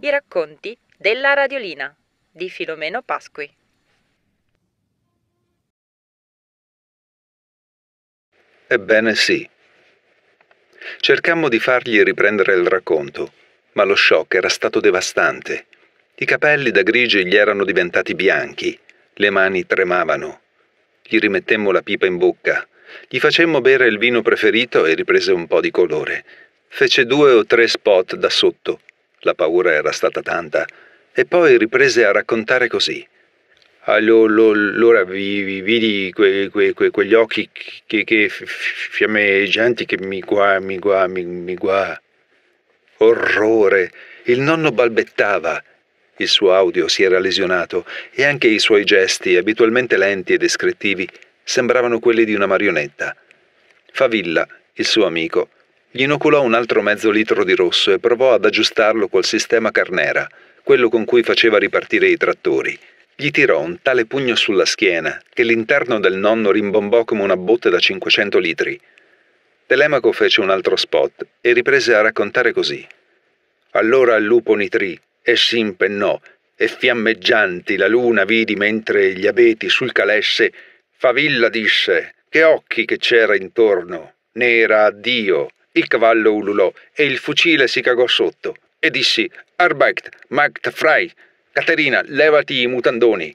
I racconti della radiolina di Filomeno Pasqui. Ebbene sì. Cercammo di fargli riprendere il racconto, ma lo shock era stato devastante. I capelli da grigi gli erano diventati bianchi, le mani tremavano. Gli rimettemmo la pipa in bocca, gli facemmo bere il vino preferito e riprese un po' di colore. Fece due o tre spot da sotto. La paura era stata tanta. E poi riprese a raccontare così. Allora vi, vidi que, que, que, quegli occhi che, che fiammeggianti che mi qua, mi qua, mi, mi qua. Orrore! Il nonno balbettava. Il suo audio si era lesionato e anche i suoi gesti, abitualmente lenti e descrittivi, sembravano quelli di una marionetta. Favilla, il suo amico, gli inoculò un altro mezzo litro di rosso e provò ad aggiustarlo col sistema carnera, quello con cui faceva ripartire i trattori. Gli tirò un tale pugno sulla schiena che l'interno del nonno rimbombò come una botte da 500 litri. Telemaco fece un altro spot e riprese a raccontare così. Allora il lupo nitrì e si impennò, e fiammeggianti la luna vidi mentre gli abeti sul calesse Favilla disse, che occhi che c'era intorno, nera addio. Il cavallo ululò e il fucile si cagò sotto. E dissi, Arbeit, Macht frei. Caterina, levati i mutandoni.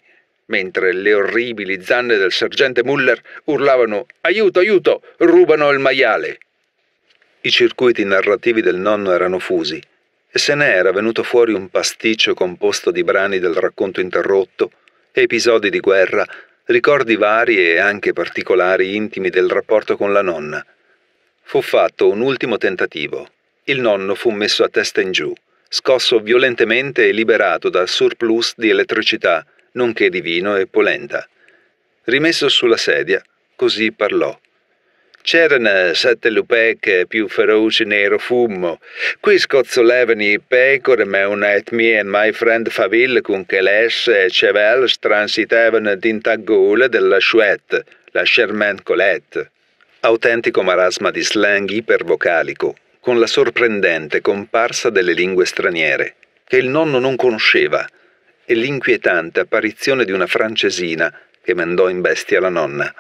Mentre le orribili zanne del sergente Muller urlavano, aiuto, aiuto, rubano il maiale. I circuiti narrativi del nonno erano fusi e se ne era venuto fuori un pasticcio composto di brani del racconto interrotto, episodi di guerra, ricordi vari e anche particolari intimi del rapporto con la nonna. Fu fatto un ultimo tentativo. Il nonno fu messo a testa in giù, scosso violentemente e liberato dal surplus di elettricità, nonché di vino e polenta. Rimesso sulla sedia, così parlò. C'erano sette lupeche più feroci nero fumo. Qui scozzolevano i pecore, ma una etnia e my friend Faville con che l'esse e Chevels transitavano d'intaggola della Chouette, la Sherman Colette. Autentico marasma di slang ipervocalico, con la sorprendente comparsa delle lingue straniere, che il nonno non conosceva, e l'inquietante apparizione di una francesina che mandò in bestia la nonna.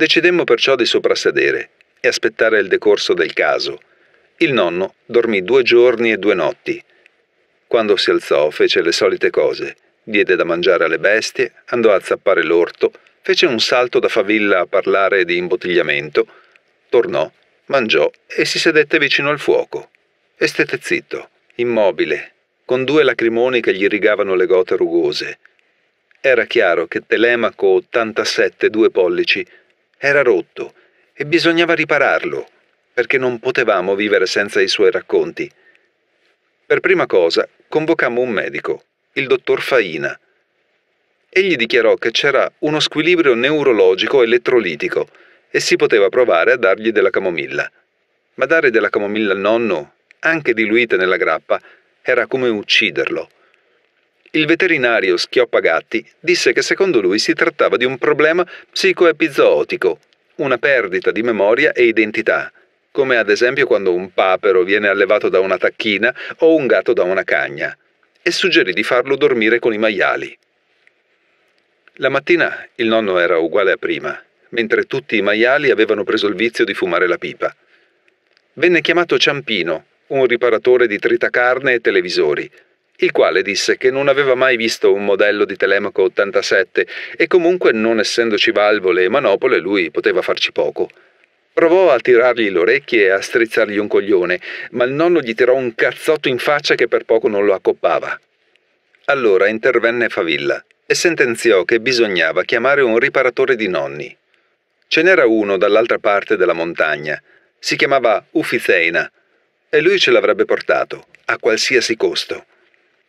Decidemmo perciò di soprassedere e aspettare il decorso del caso. Il nonno dormì due giorni e due notti. Quando si alzò fece le solite cose. Diede da mangiare alle bestie, andò a zappare l'orto, fece un salto da favilla a parlare di imbottigliamento, tornò, mangiò e si sedette vicino al fuoco. E stette zitto, immobile, con due lacrimoni che gli rigavano le gote rugose. Era chiaro che Telemaco 87 due pollici era rotto e bisognava ripararlo, perché non potevamo vivere senza i suoi racconti. Per prima cosa convocammo un medico, il dottor Faina. Egli dichiarò che c'era uno squilibrio neurologico elettrolitico e si poteva provare a dargli della camomilla. Ma dare della camomilla al nonno, anche diluita nella grappa, era come ucciderlo il veterinario Schioppagatti disse che secondo lui si trattava di un problema psicoepizootico, una perdita di memoria e identità, come ad esempio quando un papero viene allevato da una tacchina o un gatto da una cagna, e suggerì di farlo dormire con i maiali. La mattina il nonno era uguale a prima, mentre tutti i maiali avevano preso il vizio di fumare la pipa. Venne chiamato Ciampino, un riparatore di tritacarne e televisori, il quale disse che non aveva mai visto un modello di Telemaco 87 e comunque non essendoci valvole e manopole lui poteva farci poco. Provò a tirargli le orecchie e a strizzargli un coglione, ma il nonno gli tirò un cazzotto in faccia che per poco non lo accoppava. Allora intervenne Favilla e sentenziò che bisognava chiamare un riparatore di nonni. Ce n'era uno dall'altra parte della montagna. Si chiamava Ufizeina e lui ce l'avrebbe portato, a qualsiasi costo.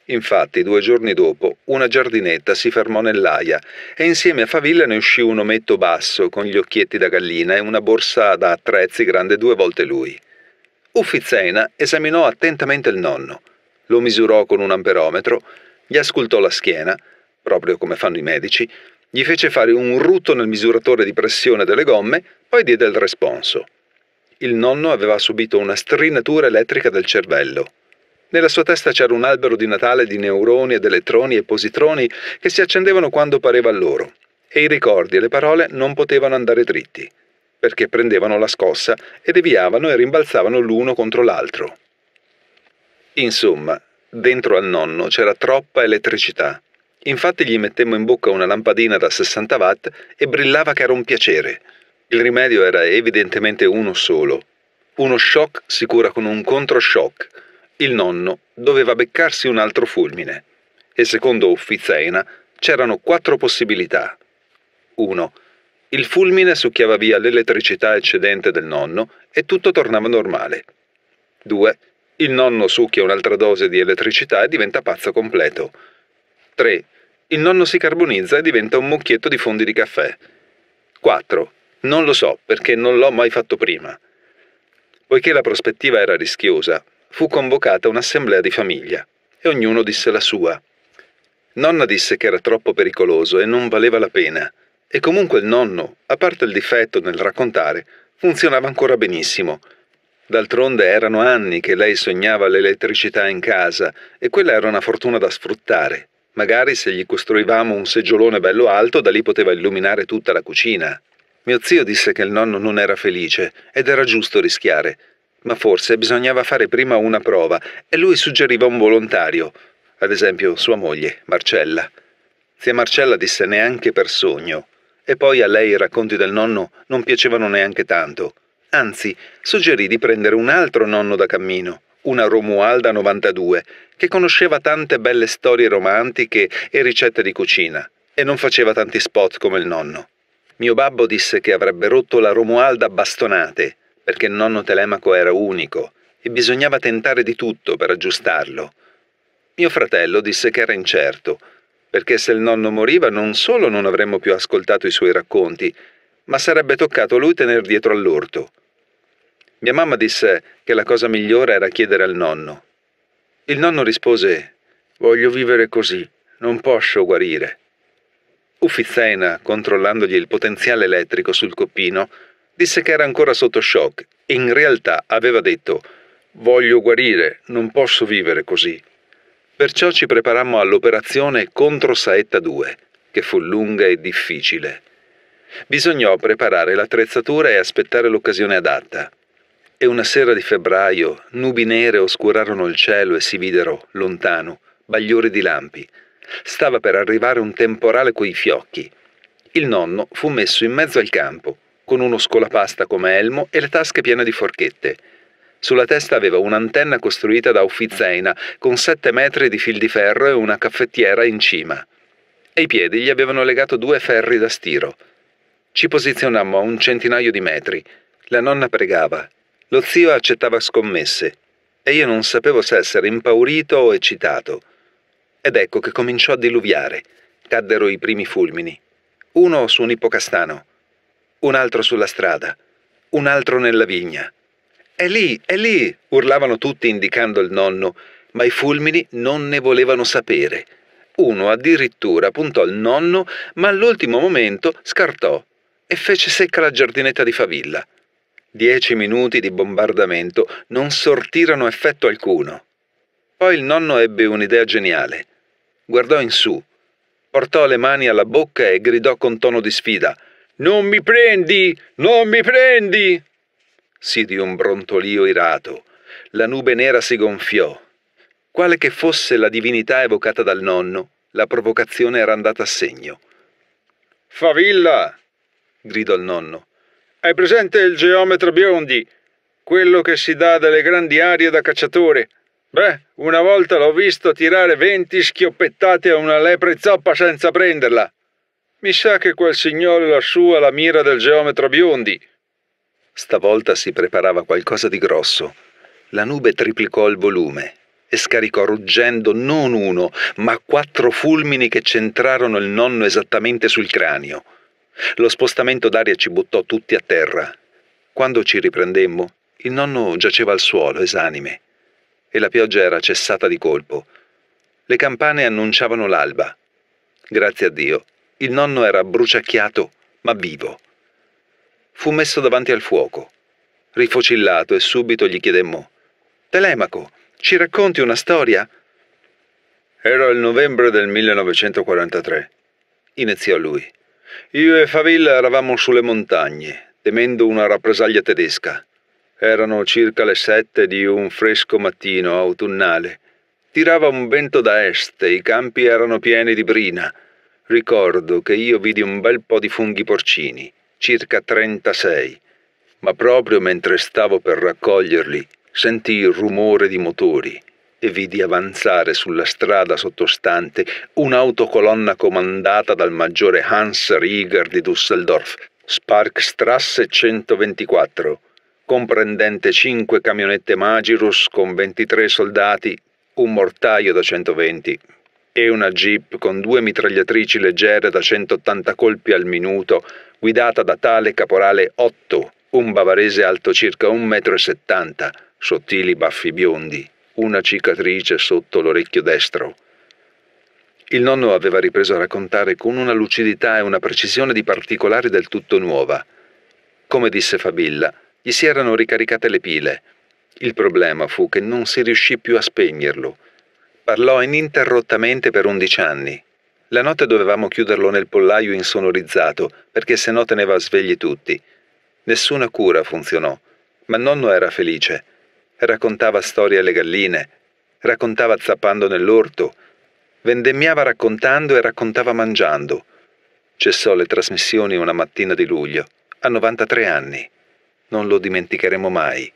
Infatti, due giorni dopo, una giardinetta si fermò nell'aia e insieme a Favilla ne uscì un ometto basso con gli occhietti da gallina e una borsa da attrezzi grande due volte lui. Uffizena esaminò attentamente il nonno, lo misurò con un amperometro, gli ascoltò la schiena, proprio come fanno i medici, gli fece fare un rutto nel misuratore di pressione delle gomme, poi diede il responso. Il nonno aveva subito una strinatura elettrica del cervello. Nella sua testa c'era un albero di Natale di neuroni ed elettroni e positroni che si accendevano quando pareva loro, e i ricordi e le parole non potevano andare dritti, perché prendevano la scossa e deviavano e rimbalzavano l'uno contro l'altro. Insomma, dentro al nonno c'era troppa elettricità. Infatti gli mettemmo in bocca una lampadina da 60 watt e brillava che era un piacere. Il rimedio era evidentemente uno solo. Uno shock si cura con un controshock il nonno doveva beccarsi un altro fulmine e secondo Uffizaina c'erano quattro possibilità. 1. Il fulmine succhiava via l'elettricità eccedente del nonno e tutto tornava normale. 2. Il nonno succhia un'altra dose di elettricità e diventa pazzo completo. 3. Il nonno si carbonizza e diventa un mucchietto di fondi di caffè. 4. Non lo so perché non l'ho mai fatto prima. Poiché la prospettiva era rischiosa, fu convocata un'assemblea di famiglia e ognuno disse la sua. Nonna disse che era troppo pericoloso e non valeva la pena, e comunque il nonno, a parte il difetto nel raccontare, funzionava ancora benissimo. D'altronde erano anni che lei sognava l'elettricità in casa e quella era una fortuna da sfruttare. Magari se gli costruivamo un seggiolone bello alto, da lì poteva illuminare tutta la cucina. Mio zio disse che il nonno non era felice ed era giusto rischiare, ma forse bisognava fare prima una prova e lui suggeriva un volontario, ad esempio sua moglie, Marcella. Zia Marcella disse neanche per sogno. E poi a lei i racconti del nonno non piacevano neanche tanto. Anzi, suggerì di prendere un altro nonno da cammino, una Romualda 92, che conosceva tante belle storie romantiche e ricette di cucina, e non faceva tanti spot come il nonno. Mio babbo disse che avrebbe rotto la Romualda a bastonate perché nonno Telemaco era unico e bisognava tentare di tutto per aggiustarlo. Mio fratello disse che era incerto, perché se il nonno moriva non solo non avremmo più ascoltato i suoi racconti, ma sarebbe toccato a lui tener dietro all'orto. Mia mamma disse che la cosa migliore era chiedere al nonno. Il nonno rispose Voglio vivere così, non posso guarire. Uffizaina, controllandogli il potenziale elettrico sul coppino, disse che era ancora sotto shock. e In realtà aveva detto Voglio guarire, non posso vivere così. Perciò ci preparammo all'operazione contro Saetta 2, che fu lunga e difficile. Bisognò preparare l'attrezzatura e aspettare l'occasione adatta. E una sera di febbraio nubi nere oscurarono il cielo e si videro, lontano, bagliori di lampi. Stava per arrivare un temporale coi fiocchi. Il nonno fu messo in mezzo al campo con uno scolapasta come elmo e le tasche piene di forchette. Sulla testa aveva un'antenna costruita da uffizaina, con sette metri di fil di ferro e una caffettiera in cima. Ai piedi gli avevano legato due ferri da stiro. Ci posizionammo a un centinaio di metri. La nonna pregava. Lo zio accettava scommesse. E io non sapevo se essere impaurito o eccitato. Ed ecco che cominciò a diluviare. Caddero i primi fulmini. Uno su un ippocastano un altro sulla strada, un altro nella vigna. È lì, è lì! urlavano tutti indicando il nonno, ma i fulmini non ne volevano sapere. Uno addirittura puntò il nonno, ma all'ultimo momento scartò e fece secca la giardinetta di favilla. Dieci minuti di bombardamento non sortirono effetto alcuno. Poi il nonno ebbe un'idea geniale. Guardò in su, portò le mani alla bocca e gridò con tono di sfida non mi prendi! Non mi prendi! Si di un brontolio irato. La nube nera si gonfiò. Quale che fosse la divinità evocata dal nonno, la provocazione era andata a segno. Favilla! gridò il nonno. Hai presente il geometro Biondi? Quello che si dà delle grandi arie da cacciatore. Beh, una volta l'ho visto tirare venti schioppettate a una lepre zoppa senza prenderla. Mi sa che quel signore lassù ha la mira del geometra biondi. Stavolta si preparava qualcosa di grosso. La nube triplicò il volume e scaricò ruggendo non uno, ma quattro fulmini che centrarono il nonno esattamente sul cranio. Lo spostamento d'aria ci buttò tutti a terra. Quando ci riprendemmo, il nonno giaceva al suolo, esanime, e la pioggia era cessata di colpo. Le campane annunciavano l'alba. Grazie a Dio, il nonno era bruciacchiato, ma vivo. Fu messo davanti al fuoco, rifocillato e subito gli chiedemmo: Telemaco, ci racconti una storia? Era il novembre del 1943, iniziò lui. Io e Favilla eravamo sulle montagne, temendo una rappresaglia tedesca. Erano circa le sette di un fresco mattino autunnale. Tirava un vento da est e i campi erano pieni di brina. Ricordo che io vidi un bel po' di funghi porcini, circa 36, ma proprio mentre stavo per raccoglierli sentii il rumore di motori e vidi avanzare sulla strada sottostante un'autocolonna comandata dal maggiore Hans Rieger di Düsseldorf, Sparkstrasse 124, comprendente 5 camionette Magirus con 23 soldati, un mortaio da 120, e una jeep con due mitragliatrici leggere da 180 colpi al minuto, guidata da tale caporale Otto, un bavarese alto circa 1,70 m, sottili baffi biondi, una cicatrice sotto l'orecchio destro. Il nonno aveva ripreso a raccontare con una lucidità e una precisione di particolari del tutto nuova. Come disse Fabilla, gli si erano ricaricate le pile. Il problema fu che non si riuscì più a spegnerlo. Parlò ininterrottamente per undici anni. La notte dovevamo chiuderlo nel pollaio insonorizzato, perché se no teneva svegli tutti. Nessuna cura funzionò, ma nonno era felice. Raccontava storie alle galline, raccontava zappando nell'orto, vendemmiava raccontando e raccontava mangiando. Cessò le trasmissioni una mattina di luglio, a 93 anni. Non lo dimenticheremo mai.